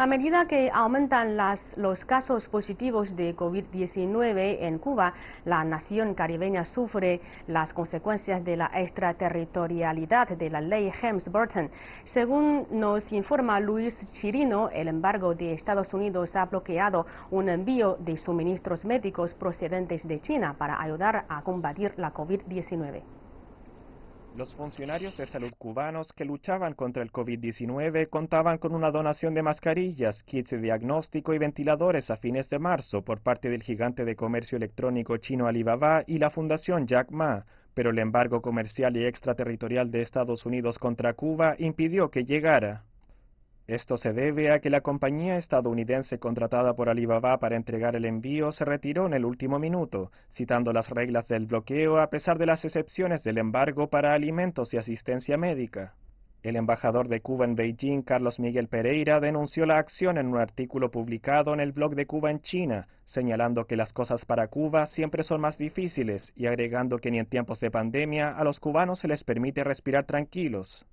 A medida que aumentan los casos positivos de COVID-19 en Cuba, la nación caribeña sufre las consecuencias de la extraterritorialidad de la ley Helms-Burton. Según nos informa Luis Chirino, el embargo de Estados Unidos ha bloqueado un envío de suministros médicos procedentes de China para ayudar a combatir la COVID-19. Los funcionarios de salud cubanos que luchaban contra el COVID-19 contaban con una donación de mascarillas, kits de diagnóstico y ventiladores a fines de marzo por parte del gigante de comercio electrónico chino Alibaba y la fundación Jack Ma, pero el embargo comercial y extraterritorial de Estados Unidos contra Cuba impidió que llegara. Esto se debe a que la compañía estadounidense contratada por Alibaba para entregar el envío se retiró en el último minuto, citando las reglas del bloqueo a pesar de las excepciones del embargo para alimentos y asistencia médica. El embajador de Cuba en Beijing, Carlos Miguel Pereira, denunció la acción en un artículo publicado en el blog de Cuba en China, señalando que las cosas para Cuba siempre son más difíciles y agregando que ni en tiempos de pandemia a los cubanos se les permite respirar tranquilos.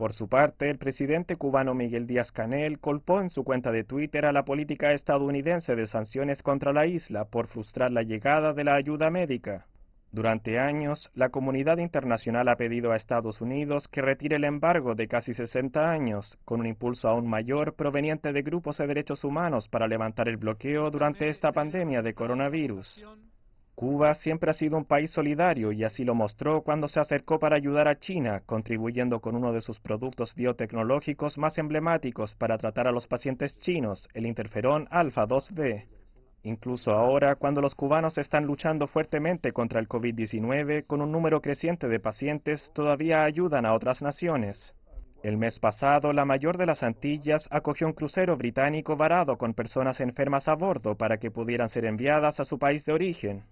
Por su parte, el presidente cubano Miguel Díaz Canel colpó en su cuenta de Twitter a la política estadounidense de sanciones contra la isla por frustrar la llegada de la ayuda médica. Durante años, la comunidad internacional ha pedido a Estados Unidos que retire el embargo de casi 60 años, con un impulso aún mayor proveniente de grupos de derechos humanos para levantar el bloqueo durante esta pandemia de coronavirus. Cuba siempre ha sido un país solidario y así lo mostró cuando se acercó para ayudar a China, contribuyendo con uno de sus productos biotecnológicos más emblemáticos para tratar a los pacientes chinos, el interferón alfa 2B. Incluso ahora, cuando los cubanos están luchando fuertemente contra el COVID-19, con un número creciente de pacientes, todavía ayudan a otras naciones. El mes pasado, la mayor de las Antillas acogió un crucero británico varado con personas enfermas a bordo para que pudieran ser enviadas a su país de origen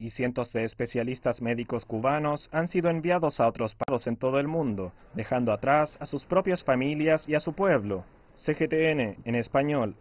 y cientos de especialistas médicos cubanos han sido enviados a otros parados en todo el mundo, dejando atrás a sus propias familias y a su pueblo. CGTN en español,